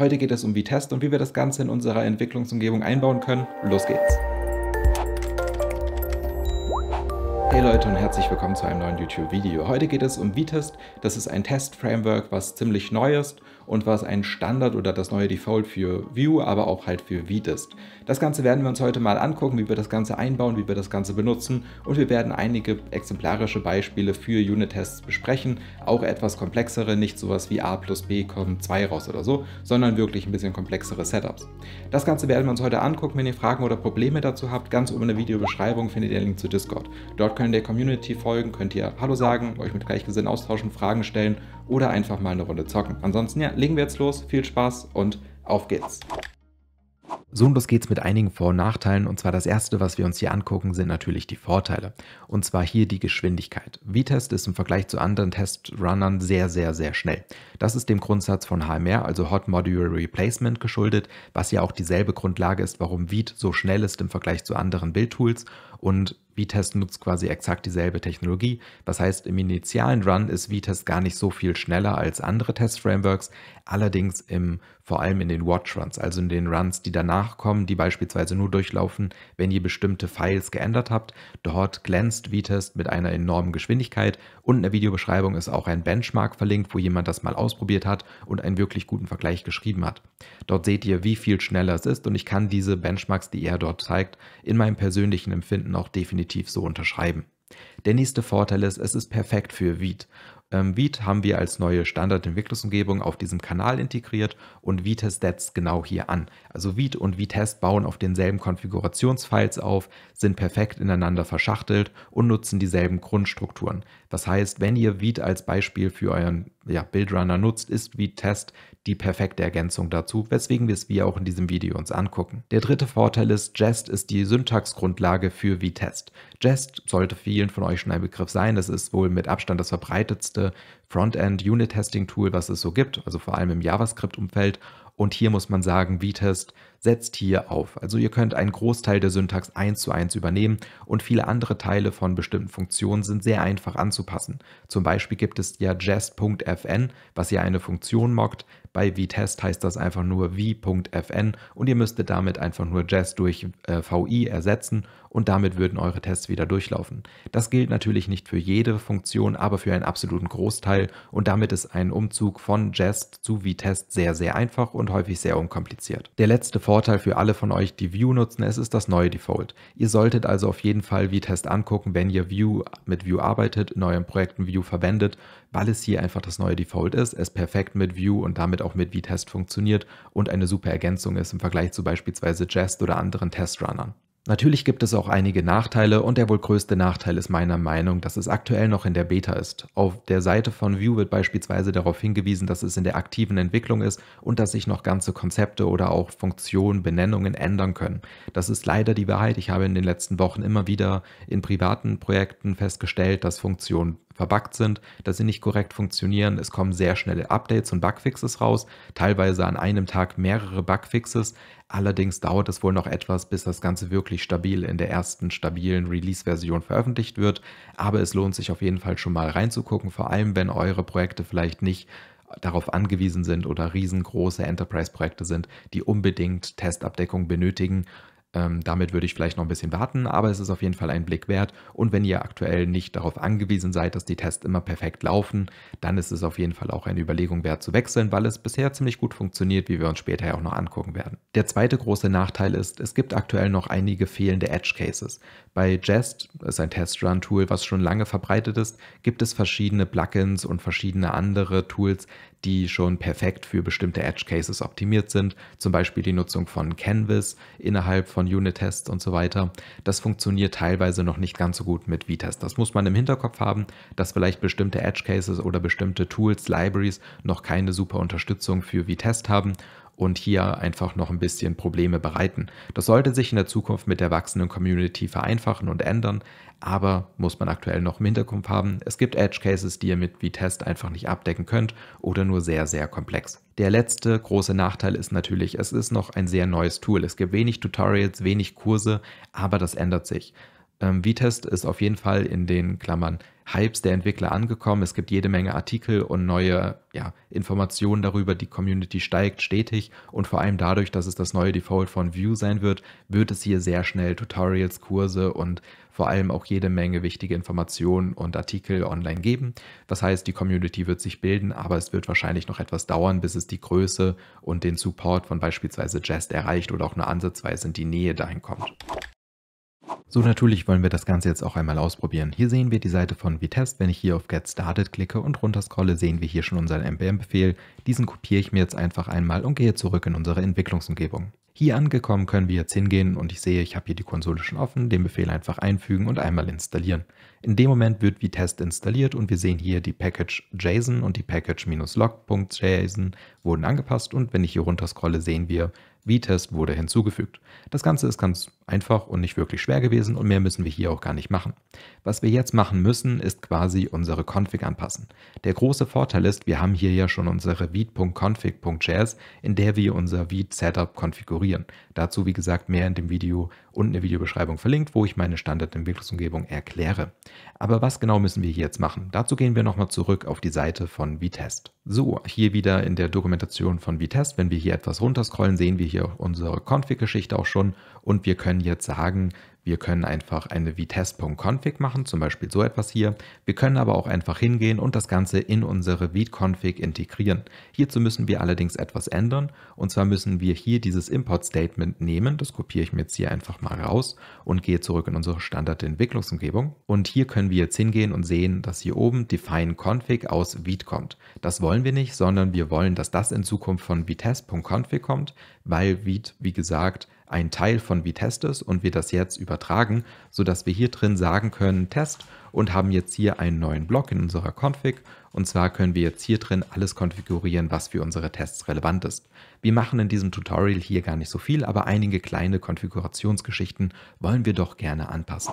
Heute geht es um Vitest und wie wir das Ganze in unserer Entwicklungsumgebung einbauen können. Los geht's! Hey Leute und herzlich willkommen zu einem neuen YouTube-Video. Heute geht es um Vitest. Das ist ein Test-Framework, was ziemlich neu ist und was ein Standard oder das neue Default für Vue, aber auch halt für Vite ist. Das Ganze werden wir uns heute mal angucken, wie wir das Ganze einbauen, wie wir das Ganze benutzen und wir werden einige exemplarische Beispiele für Unit-Tests besprechen, auch etwas komplexere, nicht sowas wie A plus B kommen 2 raus oder so, sondern wirklich ein bisschen komplexere Setups. Das Ganze werden wir uns heute angucken, wenn ihr Fragen oder Probleme dazu habt, ganz oben in der Videobeschreibung findet ihr den Link zu Discord. Dort könnt ihr der Community folgen, könnt ihr Hallo sagen, euch mit Gleichgesinnten austauschen, Fragen stellen oder einfach mal eine Runde zocken. Ansonsten ja, legen wir jetzt los, viel Spaß und auf geht's. So und los geht's mit einigen Vor- und Nachteilen. Und zwar das erste, was wir uns hier angucken, sind natürlich die Vorteile. Und zwar hier die Geschwindigkeit. V-Test ist im Vergleich zu anderen Testrunnern sehr, sehr, sehr schnell. Das ist dem Grundsatz von HMR, also Hot Modular Replacement, geschuldet, was ja auch dieselbe Grundlage ist, warum Vite so schnell ist im Vergleich zu anderen Bildtools und Vitest nutzt quasi exakt dieselbe Technologie. Das heißt, im initialen Run ist Vitest gar nicht so viel schneller als andere Test-Frameworks, allerdings im, vor allem in den Watch-Runs, also in den Runs, die danach kommen, die beispielsweise nur durchlaufen, wenn ihr bestimmte Files geändert habt. Dort glänzt Vitest mit einer enormen Geschwindigkeit Unten in der Videobeschreibung ist auch ein Benchmark verlinkt, wo jemand das mal ausprobiert hat und einen wirklich guten Vergleich geschrieben hat. Dort seht ihr, wie viel schneller es ist und ich kann diese Benchmarks, die er dort zeigt, in meinem persönlichen Empfinden Kunden auch definitiv so unterschreiben. Der nächste Vorteil ist, es ist perfekt für Viet. Ähm, Viet haben wir als neue Standardentwicklungsumgebung auf diesem Kanal integriert und Vitest setzt genau hier an. Also Viet und Vitest bauen auf denselben Konfigurationsfiles auf, sind perfekt ineinander verschachtelt und nutzen dieselben Grundstrukturen. Das heißt, wenn ihr Viet als Beispiel für euren ja, Buildrunner nutzt, ist wie Test die perfekte Ergänzung dazu, weswegen wir es wie auch in diesem Video uns angucken. Der dritte Vorteil ist, Jest ist die Syntaxgrundlage für VTest. Jest sollte vielen von euch schon ein Begriff sein. Es ist wohl mit Abstand das verbreitetste Frontend-Unit-Testing-Tool, was es so gibt, also vor allem im JavaScript-Umfeld. Und hier muss man sagen, VTest ist setzt hier auf. Also ihr könnt einen Großteil der Syntax eins zu eins übernehmen und viele andere Teile von bestimmten Funktionen sind sehr einfach anzupassen. Zum Beispiel gibt es ja jest.fn, was ja eine Funktion mockt, bei VTest heißt das einfach nur v.fn und ihr müsstet damit einfach nur Jazz durch äh, VI ersetzen und damit würden eure Tests wieder durchlaufen. Das gilt natürlich nicht für jede Funktion, aber für einen absoluten Großteil und damit ist ein Umzug von Jest zu VTest sehr, sehr einfach und häufig sehr unkompliziert. Der letzte Vorteil für alle von euch, die Vue nutzen, es ist das neue Default. Ihr solltet also auf jeden Fall VTest angucken, wenn ihr Vue mit Vue arbeitet, in euren Projekten Vue verwendet, weil es hier einfach das neue Default ist, es perfekt mit Vue und damit damit auch mit, wie Test funktioniert und eine super Ergänzung ist im Vergleich zu beispielsweise Jest oder anderen Testrunnern. Natürlich gibt es auch einige Nachteile und der wohl größte Nachteil ist meiner Meinung, dass es aktuell noch in der Beta ist. Auf der Seite von Vue wird beispielsweise darauf hingewiesen, dass es in der aktiven Entwicklung ist und dass sich noch ganze Konzepte oder auch Funktionen, Benennungen ändern können. Das ist leider die Wahrheit. Ich habe in den letzten Wochen immer wieder in privaten Projekten festgestellt, dass Funktionen verbuggt sind, dass sie nicht korrekt funktionieren. Es kommen sehr schnelle Updates und Bugfixes raus, teilweise an einem Tag mehrere Bugfixes. Allerdings dauert es wohl noch etwas, bis das Ganze wirklich stabil in der ersten stabilen Release-Version veröffentlicht wird. Aber es lohnt sich auf jeden Fall schon mal reinzugucken, vor allem wenn eure Projekte vielleicht nicht darauf angewiesen sind oder riesengroße Enterprise-Projekte sind, die unbedingt Testabdeckung benötigen. Ähm, damit würde ich vielleicht noch ein bisschen warten, aber es ist auf jeden Fall ein Blick wert. Und wenn ihr aktuell nicht darauf angewiesen seid, dass die Tests immer perfekt laufen, dann ist es auf jeden Fall auch eine Überlegung wert zu wechseln, weil es bisher ziemlich gut funktioniert, wie wir uns später auch noch angucken werden. Der zweite große Nachteil ist, es gibt aktuell noch einige fehlende Edge Cases. Bei Jest, das ist ein Test-Run-Tool, was schon lange verbreitet ist, gibt es verschiedene Plugins und verschiedene andere Tools, die schon perfekt für bestimmte Edge Cases optimiert sind, zum Beispiel die Nutzung von Canvas innerhalb von Unit-Tests und so weiter. Das funktioniert teilweise noch nicht ganz so gut mit Vitest. Das muss man im Hinterkopf haben, dass vielleicht bestimmte Edge Cases oder bestimmte Tools, Libraries noch keine super Unterstützung für Vitest haben und hier einfach noch ein bisschen Probleme bereiten. Das sollte sich in der Zukunft mit der wachsenden Community vereinfachen und ändern, aber muss man aktuell noch im Hinterkopf haben. Es gibt Edge Cases, die ihr mit Vitest einfach nicht abdecken könnt oder nur sehr, sehr komplex. Der letzte große Nachteil ist natürlich, es ist noch ein sehr neues Tool. Es gibt wenig Tutorials, wenig Kurse, aber das ändert sich. Ähm, Vitest ist auf jeden Fall in den Klammern Hypes der Entwickler angekommen. Es gibt jede Menge Artikel und neue ja, Informationen darüber. Die Community steigt stetig und vor allem dadurch, dass es das neue Default von Vue sein wird, wird es hier sehr schnell Tutorials, Kurse und vor allem auch jede Menge wichtige Informationen und Artikel online geben. Das heißt, die Community wird sich bilden, aber es wird wahrscheinlich noch etwas dauern, bis es die Größe und den Support von beispielsweise Jest erreicht oder auch nur ansatzweise in die Nähe dahin kommt. So natürlich wollen wir das Ganze jetzt auch einmal ausprobieren. Hier sehen wir die Seite von Vitest. Wenn ich hier auf Get Started klicke und runterscrolle, sehen wir hier schon unseren MPM-Befehl. Diesen kopiere ich mir jetzt einfach einmal und gehe zurück in unsere Entwicklungsumgebung. Hier angekommen können wir jetzt hingehen und ich sehe, ich habe hier die Konsole schon offen, den Befehl einfach einfügen und einmal installieren. In dem Moment wird Vitest installiert und wir sehen hier die Package JSON und die Package-log.json wurden angepasst und wenn ich hier runterscrolle, sehen wir, V-Test wurde hinzugefügt. Das Ganze ist ganz einfach und nicht wirklich schwer gewesen und mehr müssen wir hier auch gar nicht machen. Was wir jetzt machen müssen, ist quasi unsere Config anpassen. Der große Vorteil ist, wir haben hier ja schon unsere Vite.config.js, in der wir unser Vite Setup konfigurieren. Dazu, wie gesagt, mehr in dem Video unten in der Videobeschreibung verlinkt, wo ich meine Standardentwicklungsumgebung erkläre. Aber was genau müssen wir hier jetzt machen? Dazu gehen wir nochmal zurück auf die Seite von Vitest. So, hier wieder in der Dokumentation von Vitest, wenn wir hier etwas runterscrollen, sehen wir hier unsere Config-Geschichte auch schon und wir können jetzt sagen, wir können einfach eine vitesse.config machen, zum Beispiel so etwas hier. Wir können aber auch einfach hingehen und das Ganze in unsere Vite-Config integrieren. Hierzu müssen wir allerdings etwas ändern und zwar müssen wir hier dieses Import-Statement nehmen, das kopiere ich mir jetzt hier einfach mal raus und gehe zurück in unsere Standard-Entwicklungsumgebung. Und hier können wir jetzt hingehen und sehen, dass hier oben define-config aus Vite kommt. Das wollen wir nicht, sondern wir wollen, dass das in Zukunft von vitesse.config kommt, weil Vite, wie gesagt, ein Teil von Vitest ist und wir das jetzt übertragen, sodass wir hier drin sagen können Test und haben jetzt hier einen neuen Block in unserer Config und zwar können wir jetzt hier drin alles konfigurieren, was für unsere Tests relevant ist. Wir machen in diesem Tutorial hier gar nicht so viel, aber einige kleine Konfigurationsgeschichten wollen wir doch gerne anpassen.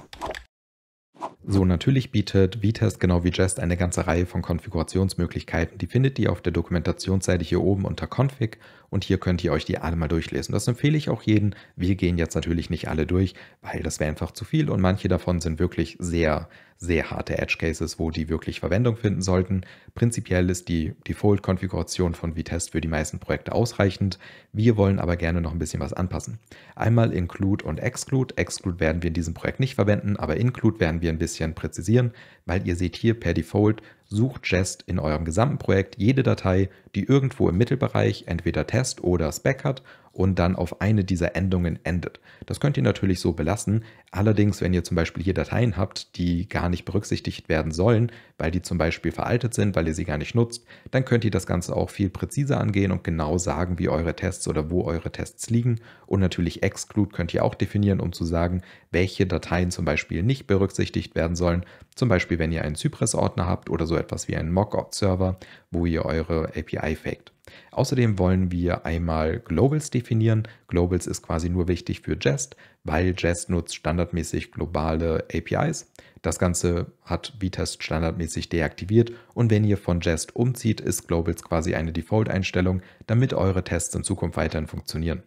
So, natürlich bietet Vitest genau wie Jest eine ganze Reihe von Konfigurationsmöglichkeiten. Die findet ihr auf der Dokumentationsseite hier oben unter Config und hier könnt ihr euch die alle mal durchlesen. Das empfehle ich auch jedem. Wir gehen jetzt natürlich nicht alle durch, weil das wäre einfach zu viel und manche davon sind wirklich sehr sehr harte Edge Cases, wo die wirklich Verwendung finden sollten. Prinzipiell ist die Default-Konfiguration von Vitest für die meisten Projekte ausreichend. Wir wollen aber gerne noch ein bisschen was anpassen. Einmal Include und Exclude. Exclude werden wir in diesem Projekt nicht verwenden, aber Include werden wir ein bisschen präzisieren, weil ihr seht hier per Default sucht Jest in eurem gesamten Projekt jede Datei, die irgendwo im Mittelbereich entweder Test oder Spec hat und dann auf eine dieser Endungen endet. Das könnt ihr natürlich so belassen. Allerdings, wenn ihr zum Beispiel hier Dateien habt, die gar nicht berücksichtigt werden sollen, weil die zum Beispiel veraltet sind, weil ihr sie gar nicht nutzt, dann könnt ihr das Ganze auch viel präziser angehen und genau sagen, wie eure Tests oder wo eure Tests liegen. Und natürlich Exclude könnt ihr auch definieren, um zu sagen, welche Dateien zum Beispiel nicht berücksichtigt werden sollen. Zum Beispiel, wenn ihr einen Cypress-Ordner habt oder so etwas wie einen Mock-Server, wo ihr eure API faked. Außerdem wollen wir einmal Globals definieren. Globals ist quasi nur wichtig für Jest, weil Jest nutzt standardmäßig globale APIs. Das Ganze hat Vitest standardmäßig deaktiviert und wenn ihr von Jest umzieht, ist Globals quasi eine Default-Einstellung, damit eure Tests in Zukunft weiterhin funktionieren.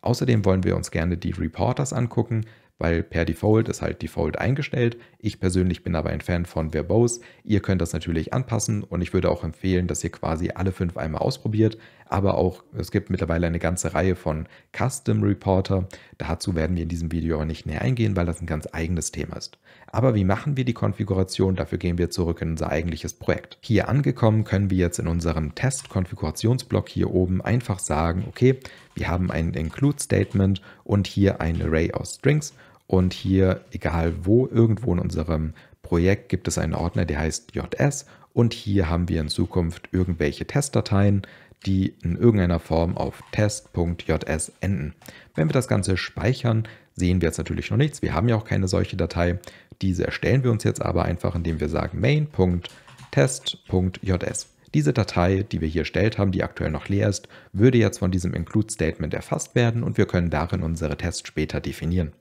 Außerdem wollen wir uns gerne die Reporters angucken weil per Default ist halt Default eingestellt. Ich persönlich bin aber ein Fan von Verbose. Ihr könnt das natürlich anpassen und ich würde auch empfehlen, dass ihr quasi alle fünf einmal ausprobiert. Aber auch, es gibt mittlerweile eine ganze Reihe von Custom Reporter. Dazu werden wir in diesem Video auch nicht näher eingehen, weil das ein ganz eigenes Thema ist. Aber wie machen wir die Konfiguration? Dafür gehen wir zurück in unser eigentliches Projekt. Hier angekommen können wir jetzt in unserem Test-Konfigurationsblock hier oben einfach sagen, okay, wir haben ein Include-Statement und hier ein Array aus Strings und hier, egal wo, irgendwo in unserem Projekt gibt es einen Ordner, der heißt JS. Und hier haben wir in Zukunft irgendwelche Testdateien, die in irgendeiner Form auf test.js enden. Wenn wir das Ganze speichern, sehen wir jetzt natürlich noch nichts. Wir haben ja auch keine solche Datei. Diese erstellen wir uns jetzt aber einfach, indem wir sagen main.test.js. Diese Datei, die wir hier erstellt haben, die aktuell noch leer ist, würde jetzt von diesem Include-Statement erfasst werden und wir können darin unsere Tests später definieren.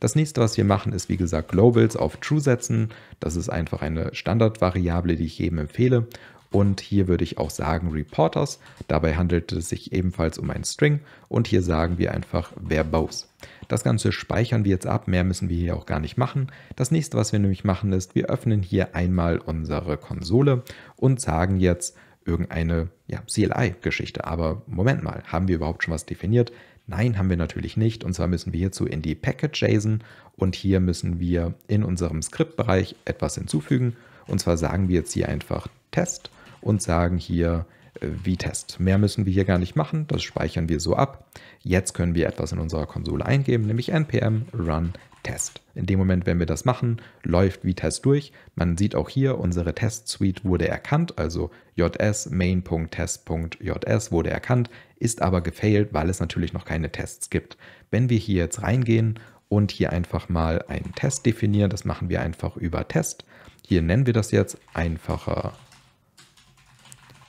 Das nächste, was wir machen, ist wie gesagt Globals auf True setzen. Das ist einfach eine Standardvariable, die ich jedem empfehle. Und hier würde ich auch sagen Reporters. Dabei handelt es sich ebenfalls um einen String. Und hier sagen wir einfach verbose. Das Ganze speichern wir jetzt ab. Mehr müssen wir hier auch gar nicht machen. Das nächste, was wir nämlich machen, ist, wir öffnen hier einmal unsere Konsole und sagen jetzt irgendeine ja, CLI-Geschichte. Aber Moment mal, haben wir überhaupt schon was definiert? Nein, haben wir natürlich nicht. Und zwar müssen wir hierzu in die Package-JSON und hier müssen wir in unserem Skriptbereich etwas hinzufügen. Und zwar sagen wir jetzt hier einfach Test und sagen hier äh, wie Test. Mehr müssen wir hier gar nicht machen, das speichern wir so ab. Jetzt können wir etwas in unserer Konsole eingeben, nämlich npm run Test. In dem Moment, wenn wir das machen, läuft Vitest durch. Man sieht auch hier, unsere Test-Suite wurde erkannt, also js main.test.js wurde erkannt ist aber gefailt, weil es natürlich noch keine Tests gibt. Wenn wir hier jetzt reingehen und hier einfach mal einen Test definieren, das machen wir einfach über Test. Hier nennen wir das jetzt einfacher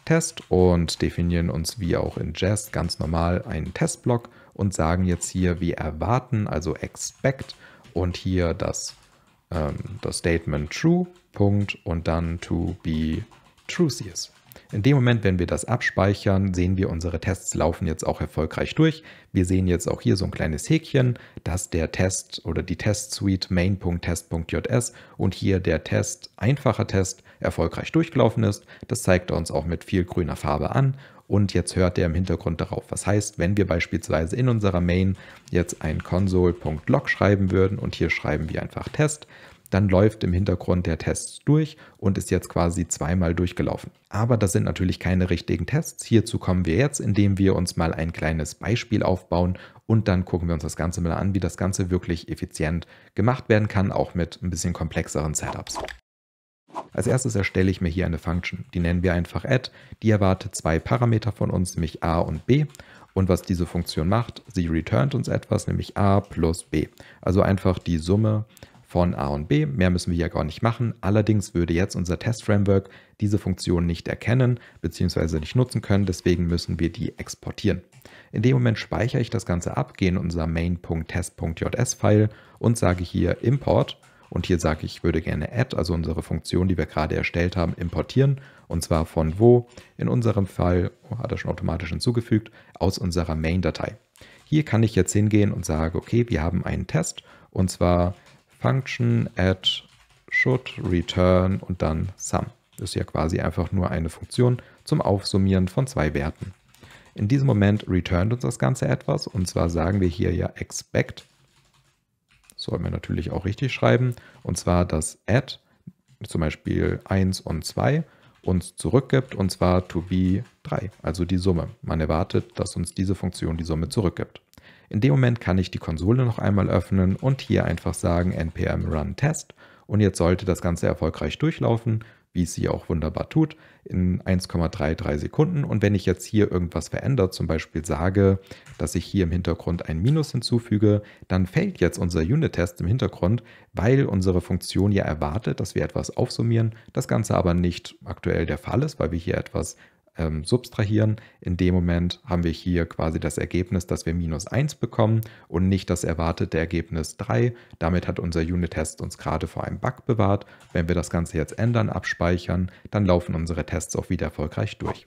Test und definieren uns wie auch in Jest ganz normal einen Testblock und sagen jetzt hier, wir erwarten, also expect und hier das, ähm, das Statement true, Punkt und dann to be true ist. In dem Moment, wenn wir das abspeichern, sehen wir, unsere Tests laufen jetzt auch erfolgreich durch. Wir sehen jetzt auch hier so ein kleines Häkchen, dass der Test oder die Testsuite main.test.js und hier der Test, einfacher Test, erfolgreich durchgelaufen ist. Das zeigt er uns auch mit viel grüner Farbe an und jetzt hört er im Hintergrund darauf. Was heißt, wenn wir beispielsweise in unserer Main jetzt ein console.log schreiben würden und hier schreiben wir einfach Test, dann läuft im Hintergrund der Test durch und ist jetzt quasi zweimal durchgelaufen. Aber das sind natürlich keine richtigen Tests. Hierzu kommen wir jetzt, indem wir uns mal ein kleines Beispiel aufbauen und dann gucken wir uns das Ganze mal an, wie das Ganze wirklich effizient gemacht werden kann, auch mit ein bisschen komplexeren Setups. Als erstes erstelle ich mir hier eine Function, die nennen wir einfach add, die erwartet zwei Parameter von uns, nämlich a und b und was diese Funktion macht, sie returnt uns etwas, nämlich a plus b, also einfach die Summe von A und B. Mehr müssen wir ja gar nicht machen. Allerdings würde jetzt unser Test-Framework diese Funktion nicht erkennen bzw. nicht nutzen können. Deswegen müssen wir die exportieren. In dem Moment speichere ich das Ganze ab, gehe in unser main.test.js-File und sage hier import. Und hier sage ich, ich würde gerne add, also unsere Funktion, die wir gerade erstellt haben, importieren. Und zwar von wo? In unserem Fall, oh, hat er schon automatisch hinzugefügt, aus unserer Main-Datei. Hier kann ich jetzt hingehen und sage, okay, wir haben einen Test und zwar Function add should return und dann sum. Das ist ja quasi einfach nur eine Funktion zum Aufsummieren von zwei Werten. In diesem Moment returnt uns das Ganze etwas und zwar sagen wir hier ja expect. Das soll man natürlich auch richtig schreiben. Und zwar das add, zum Beispiel 1 und 2, uns zurückgibt und zwar to be 3, also die Summe. Man erwartet, dass uns diese Funktion die Summe zurückgibt. In dem Moment kann ich die Konsole noch einmal öffnen und hier einfach sagen npm run test und jetzt sollte das Ganze erfolgreich durchlaufen, wie es sie auch wunderbar tut, in 1,33 Sekunden. Und wenn ich jetzt hier irgendwas verändere, zum Beispiel sage, dass ich hier im Hintergrund ein Minus hinzufüge, dann fällt jetzt unser Unit-Test im Hintergrund, weil unsere Funktion ja erwartet, dass wir etwas aufsummieren, das Ganze aber nicht aktuell der Fall ist, weil wir hier etwas ähm, subtrahieren. In dem Moment haben wir hier quasi das Ergebnis, dass wir minus 1 bekommen und nicht das erwartete Ergebnis 3. Damit hat unser Unit-Test uns gerade vor einem Bug bewahrt. Wenn wir das Ganze jetzt ändern, abspeichern, dann laufen unsere Tests auch wieder erfolgreich durch.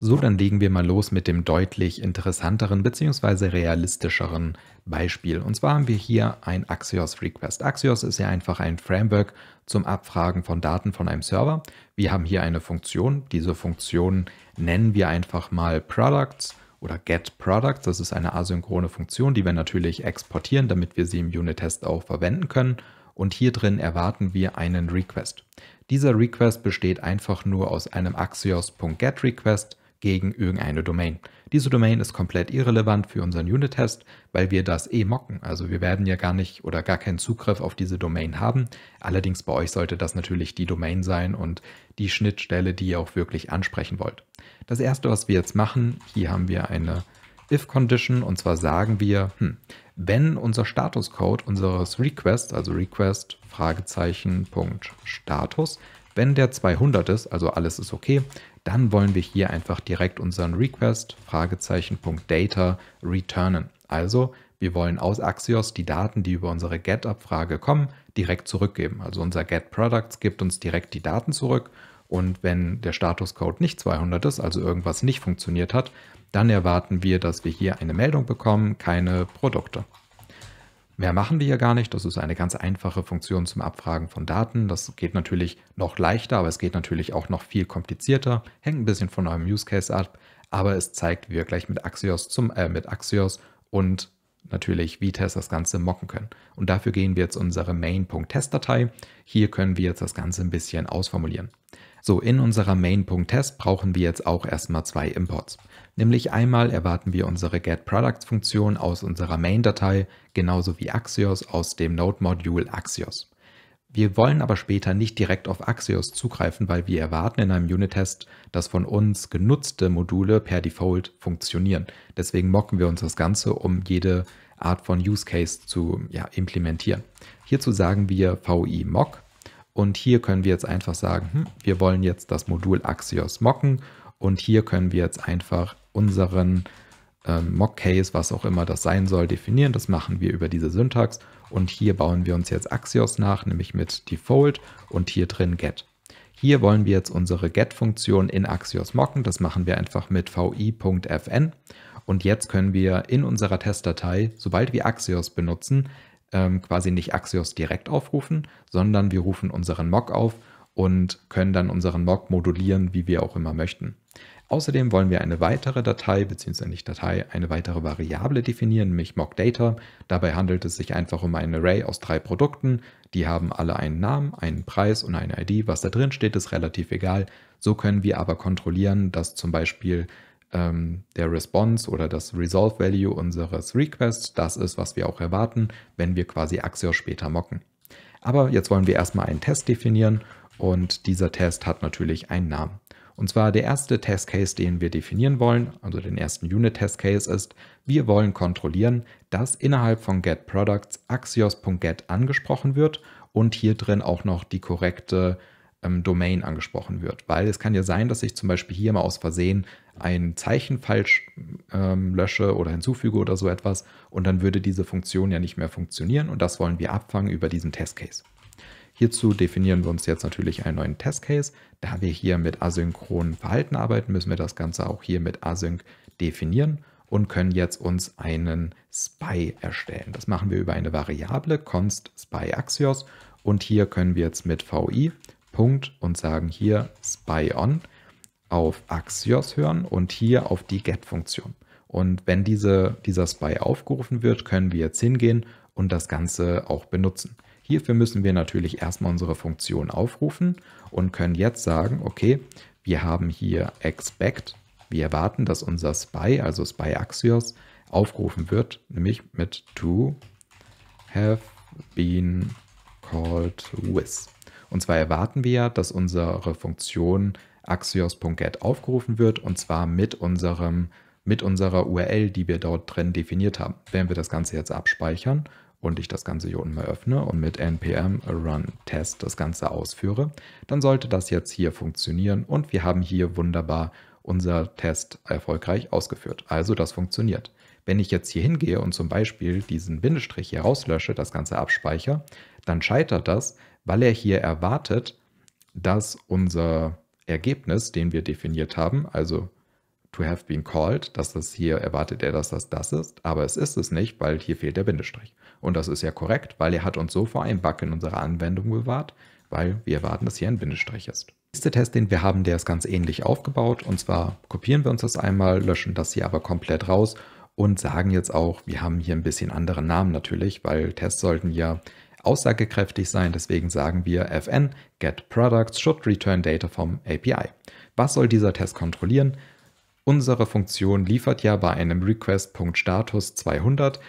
So, dann legen wir mal los mit dem deutlich interessanteren bzw. realistischeren Beispiel. Und zwar haben wir hier ein Axios Request. Axios ist ja einfach ein Framework zum Abfragen von Daten von einem Server. Wir haben hier eine Funktion. Diese Funktion nennen wir einfach mal Products oder Get Products. Das ist eine asynchrone Funktion, die wir natürlich exportieren, damit wir sie im Unit-Test auch verwenden können. Und hier drin erwarten wir einen Request. Dieser Request besteht einfach nur aus einem Axios.getRequest gegen irgendeine Domain. Diese Domain ist komplett irrelevant für unseren Unit-Test, weil wir das eh mocken. Also wir werden ja gar nicht oder gar keinen Zugriff auf diese Domain haben. Allerdings bei euch sollte das natürlich die Domain sein und die Schnittstelle, die ihr auch wirklich ansprechen wollt. Das erste, was wir jetzt machen, hier haben wir eine if-Condition und zwar sagen wir, hm, wenn unser Statuscode unseres Requests, also Request Fragezeichen Punkt Status, wenn der 200 ist, also alles ist okay, dann wollen wir hier einfach direkt unseren Request Fragezeichen.data returnen. Also wir wollen aus Axios die Daten, die über unsere GET-Abfrage kommen, direkt zurückgeben. Also unser GET-Products gibt uns direkt die Daten zurück und wenn der Statuscode nicht 200 ist, also irgendwas nicht funktioniert hat, dann erwarten wir, dass wir hier eine Meldung bekommen, keine Produkte. Mehr machen wir ja gar nicht. Das ist eine ganz einfache Funktion zum Abfragen von Daten. Das geht natürlich noch leichter, aber es geht natürlich auch noch viel komplizierter. Hängt ein bisschen von eurem Use Case ab, aber es zeigt, wie wir gleich mit Axios, zum, äh, mit Axios und natürlich Vitesse das Ganze mocken können. Und dafür gehen wir jetzt unsere main.test-Datei. Hier können wir jetzt das Ganze ein bisschen ausformulieren. So, in unserer main.test brauchen wir jetzt auch erstmal zwei Imports. Nämlich einmal erwarten wir unsere GetProducts-Funktion aus unserer Main-Datei, genauso wie Axios aus dem node module Axios. Wir wollen aber später nicht direkt auf Axios zugreifen, weil wir erwarten in einem Unit-Test, dass von uns genutzte Module per Default funktionieren. Deswegen mocken wir uns das Ganze, um jede Art von Use Case zu ja, implementieren. Hierzu sagen wir vi mock und hier können wir jetzt einfach sagen, hm, wir wollen jetzt das Modul Axios mocken. Und hier können wir jetzt einfach unseren ähm, Mock-Case, was auch immer das sein soll, definieren. Das machen wir über diese Syntax. Und hier bauen wir uns jetzt Axios nach, nämlich mit Default und hier drin Get. Hier wollen wir jetzt unsere Get-Funktion in Axios mocken. Das machen wir einfach mit vi.fn. Und jetzt können wir in unserer Testdatei, sobald wir Axios benutzen, ähm, quasi nicht Axios direkt aufrufen, sondern wir rufen unseren Mock auf und können dann unseren Mock modulieren, wie wir auch immer möchten. Außerdem wollen wir eine weitere Datei, beziehungsweise nicht Datei, eine weitere Variable definieren, nämlich MockData. Dabei handelt es sich einfach um ein Array aus drei Produkten. Die haben alle einen Namen, einen Preis und eine ID. Was da drin steht, ist relativ egal. So können wir aber kontrollieren, dass zum Beispiel ähm, der Response oder das Resolve Value unseres Requests das ist, was wir auch erwarten, wenn wir quasi Axios später mocken. Aber jetzt wollen wir erstmal einen Test definieren und dieser Test hat natürlich einen Namen. Und zwar der erste Test Case, den wir definieren wollen, also den ersten Unit Test Case ist, wir wollen kontrollieren, dass innerhalb von GetProducts axios.get angesprochen wird und hier drin auch noch die korrekte ähm, Domain angesprochen wird. Weil es kann ja sein, dass ich zum Beispiel hier mal aus Versehen ein Zeichen falsch ähm, lösche oder hinzufüge oder so etwas und dann würde diese Funktion ja nicht mehr funktionieren und das wollen wir abfangen über diesen Test Case. Hierzu definieren wir uns jetzt natürlich einen neuen Test Case. Da wir hier mit asynchronen Verhalten arbeiten, müssen wir das Ganze auch hier mit async definieren und können jetzt uns einen Spy erstellen. Das machen wir über eine Variable const spy axios und hier können wir jetzt mit vi Punkt und sagen hier spy on auf Axios hören und hier auf die Get-Funktion. Und wenn diese, dieser Spy aufgerufen wird, können wir jetzt hingehen und das Ganze auch benutzen. Hierfür müssen wir natürlich erstmal unsere Funktion aufrufen und können jetzt sagen, okay, wir haben hier expect, wir erwarten, dass unser Spy, also Spy Axios, aufgerufen wird, nämlich mit to have been called with. Und zwar erwarten wir ja, dass unsere Funktion axios.get aufgerufen wird und zwar mit unserem mit unserer URL, die wir dort drin definiert haben. Wenn wir das Ganze jetzt abspeichern und ich das Ganze hier unten mal öffne und mit npm run test das Ganze ausführe, dann sollte das jetzt hier funktionieren und wir haben hier wunderbar unser Test erfolgreich ausgeführt. Also das funktioniert. Wenn ich jetzt hier hingehe und zum Beispiel diesen Bindestrich hier rauslösche, das Ganze abspeichere, dann scheitert das, weil er hier erwartet, dass unser Ergebnis, den wir definiert haben, also to have been called, dass das hier erwartet er, dass das das ist, aber es ist es nicht, weil hier fehlt der Bindestrich. Und das ist ja korrekt, weil er hat uns so vor einem Bug in unserer Anwendung bewahrt, weil wir erwarten, dass hier ein Bindestrich ist. Der nächste Test, den wir haben, der ist ganz ähnlich aufgebaut. Und zwar kopieren wir uns das einmal, löschen das hier aber komplett raus und sagen jetzt auch, wir haben hier ein bisschen anderen Namen natürlich, weil Tests sollten ja aussagekräftig sein. Deswegen sagen wir fn get products should return data from API. Was soll dieser Test kontrollieren? Unsere Funktion liefert ja bei einem Request.status 200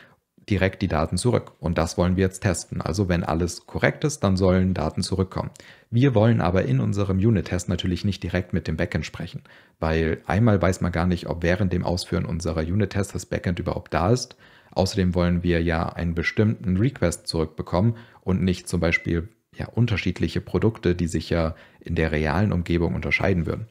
direkt die Daten zurück. Und das wollen wir jetzt testen. Also wenn alles korrekt ist, dann sollen Daten zurückkommen. Wir wollen aber in unserem Unit-Test natürlich nicht direkt mit dem Backend sprechen, weil einmal weiß man gar nicht, ob während dem Ausführen unserer Unit-Tests das Backend überhaupt da ist. Außerdem wollen wir ja einen bestimmten Request zurückbekommen und nicht zum Beispiel ja, unterschiedliche Produkte, die sich ja in der realen Umgebung unterscheiden würden.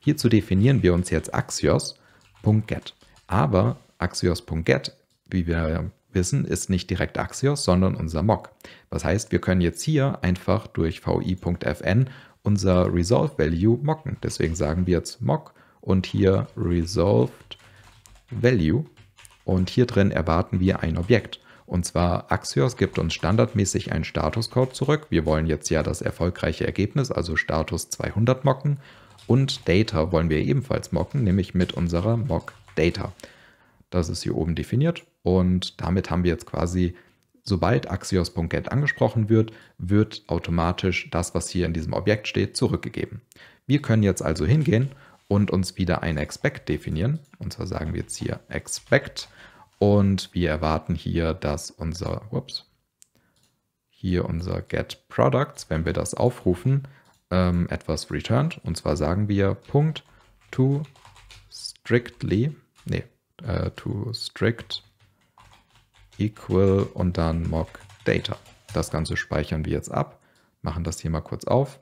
Hierzu definieren wir uns jetzt Axios.get. Aber Axios.get, wie wir wissen, ist nicht direkt Axios, sondern unser Mock. Das heißt, wir können jetzt hier einfach durch vi.fn unser Resolve Value mocken. Deswegen sagen wir jetzt Mock und hier Resolved Value und hier drin erwarten wir ein Objekt. Und zwar Axios gibt uns standardmäßig einen Statuscode zurück. Wir wollen jetzt ja das erfolgreiche Ergebnis, also Status 200 mocken. Und Data wollen wir ebenfalls mocken, nämlich mit unserer Mock Data. Das ist hier oben definiert und damit haben wir jetzt quasi, sobald Axios.get angesprochen wird, wird automatisch das, was hier in diesem Objekt steht, zurückgegeben. Wir können jetzt also hingehen und uns wieder ein Expect definieren. Und zwar sagen wir jetzt hier Expect und wir erwarten hier, dass unser, ups, hier unser GetProducts, wenn wir das aufrufen, ähm, etwas returned. Und zwar sagen wir Punkt to strictly, nee, äh, to strict equal und dann mock data. Das Ganze speichern wir jetzt ab, machen das hier mal kurz auf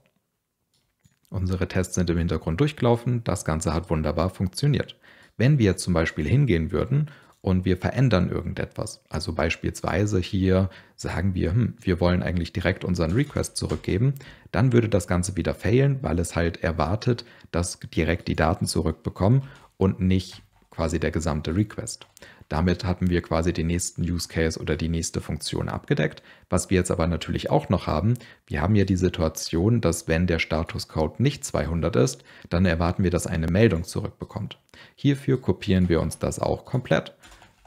Unsere Tests sind im Hintergrund durchgelaufen, das Ganze hat wunderbar funktioniert. Wenn wir zum Beispiel hingehen würden und wir verändern irgendetwas, also beispielsweise hier sagen wir, hm, wir wollen eigentlich direkt unseren Request zurückgeben, dann würde das Ganze wieder failen, weil es halt erwartet, dass direkt die Daten zurückbekommen und nicht quasi der gesamte Request. Damit hatten wir quasi den nächsten Use Case oder die nächste Funktion abgedeckt. Was wir jetzt aber natürlich auch noch haben, wir haben ja die Situation, dass wenn der Status Code nicht 200 ist, dann erwarten wir, dass eine Meldung zurückbekommt. Hierfür kopieren wir uns das auch komplett,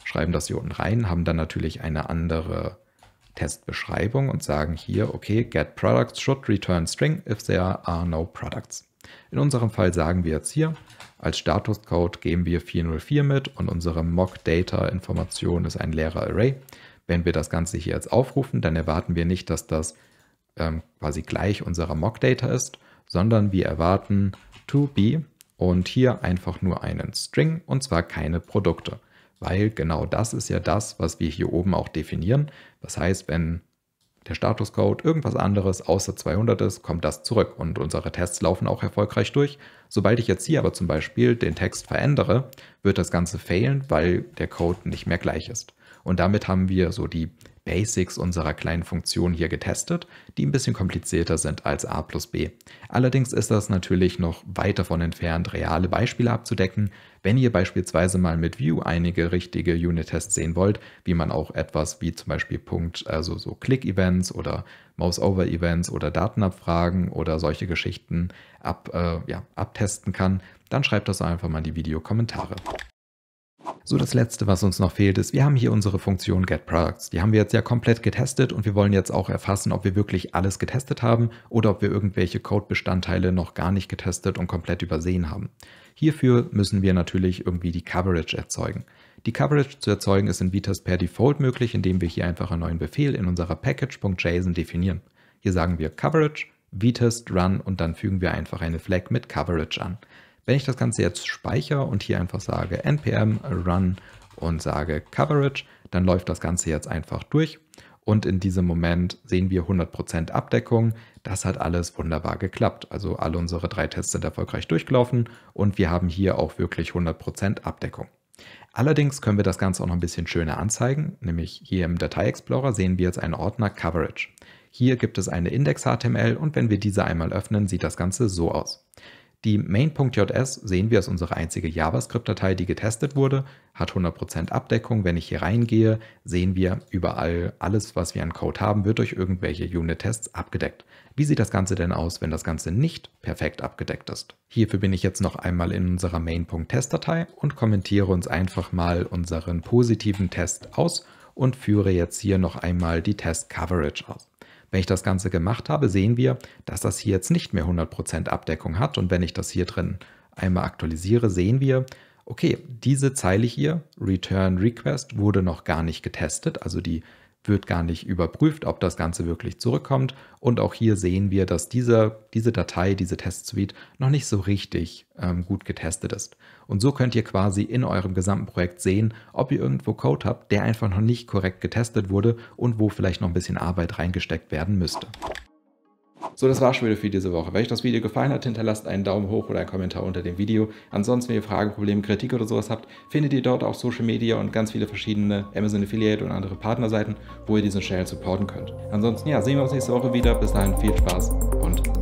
schreiben das hier unten rein, haben dann natürlich eine andere Testbeschreibung und sagen hier, okay, get products should return string if there are no products. In unserem Fall sagen wir jetzt hier, als Statuscode geben wir 404 mit und unsere Mock-Data-Information ist ein leerer Array. Wenn wir das Ganze hier jetzt aufrufen, dann erwarten wir nicht, dass das ähm, quasi gleich unserer Mock-Data ist, sondern wir erwarten to be und hier einfach nur einen String und zwar keine Produkte. Weil genau das ist ja das, was wir hier oben auch definieren. Das heißt, wenn der Statuscode irgendwas anderes außer 200 ist, kommt das zurück und unsere Tests laufen auch erfolgreich durch. Sobald ich jetzt hier aber zum Beispiel den Text verändere, wird das Ganze failen, weil der Code nicht mehr gleich ist. Und damit haben wir so die Basics unserer kleinen Funktion hier getestet, die ein bisschen komplizierter sind als a plus b. Allerdings ist das natürlich noch weit davon entfernt, reale Beispiele abzudecken. Wenn ihr beispielsweise mal mit View einige richtige Unit-Tests sehen wollt, wie man auch etwas wie zum Beispiel Punkt, also so Click-Events oder Mouse-Over-Events oder Datenabfragen oder solche Geschichten ab, äh, ja, abtesten kann, dann schreibt das einfach mal in die Videokommentare. So, das letzte, was uns noch fehlt, ist, wir haben hier unsere Funktion GetProducts. Die haben wir jetzt ja komplett getestet und wir wollen jetzt auch erfassen, ob wir wirklich alles getestet haben oder ob wir irgendwelche Code-Bestandteile noch gar nicht getestet und komplett übersehen haben. Hierfür müssen wir natürlich irgendwie die Coverage erzeugen. Die Coverage zu erzeugen ist in Vitas per Default möglich, indem wir hier einfach einen neuen Befehl in unserer package.json definieren. Hier sagen wir Coverage, Vitest, Run und dann fügen wir einfach eine Flag mit Coverage an. Wenn ich das Ganze jetzt speichere und hier einfach sage npm run und sage coverage, dann läuft das Ganze jetzt einfach durch und in diesem Moment sehen wir 100% Abdeckung. Das hat alles wunderbar geklappt. Also alle unsere drei Tests sind erfolgreich durchgelaufen und wir haben hier auch wirklich 100% Abdeckung. Allerdings können wir das Ganze auch noch ein bisschen schöner anzeigen, nämlich hier im Datei Explorer sehen wir jetzt einen Ordner Coverage. Hier gibt es eine Index.html und wenn wir diese einmal öffnen, sieht das Ganze so aus. Die main.js sehen wir als unsere einzige JavaScript-Datei, die getestet wurde, hat 100% Abdeckung. Wenn ich hier reingehe, sehen wir überall, alles, was wir an Code haben, wird durch irgendwelche Unit-Tests abgedeckt. Wie sieht das Ganze denn aus, wenn das Ganze nicht perfekt abgedeckt ist? Hierfür bin ich jetzt noch einmal in unserer main.test-Datei und kommentiere uns einfach mal unseren positiven Test aus und führe jetzt hier noch einmal die Test-Coverage aus. Wenn ich das Ganze gemacht habe, sehen wir, dass das hier jetzt nicht mehr 100% Abdeckung hat. Und wenn ich das hier drin einmal aktualisiere, sehen wir, okay, diese Zeile hier, Return Request, wurde noch gar nicht getestet. Also die wird gar nicht überprüft, ob das Ganze wirklich zurückkommt. Und auch hier sehen wir, dass diese, diese Datei, diese Testsuite noch nicht so richtig ähm, gut getestet ist. Und so könnt ihr quasi in eurem gesamten Projekt sehen, ob ihr irgendwo Code habt, der einfach noch nicht korrekt getestet wurde und wo vielleicht noch ein bisschen Arbeit reingesteckt werden müsste. So, das war schon wieder für diese Woche. Wenn euch das Video gefallen hat, hinterlasst einen Daumen hoch oder einen Kommentar unter dem Video. Ansonsten, wenn ihr Fragen, Probleme, Kritik oder sowas habt, findet ihr dort auch Social Media und ganz viele verschiedene Amazon Affiliate und andere Partnerseiten, wo ihr diesen Channel supporten könnt. Ansonsten, ja, sehen wir uns nächste Woche wieder. Bis dahin viel Spaß und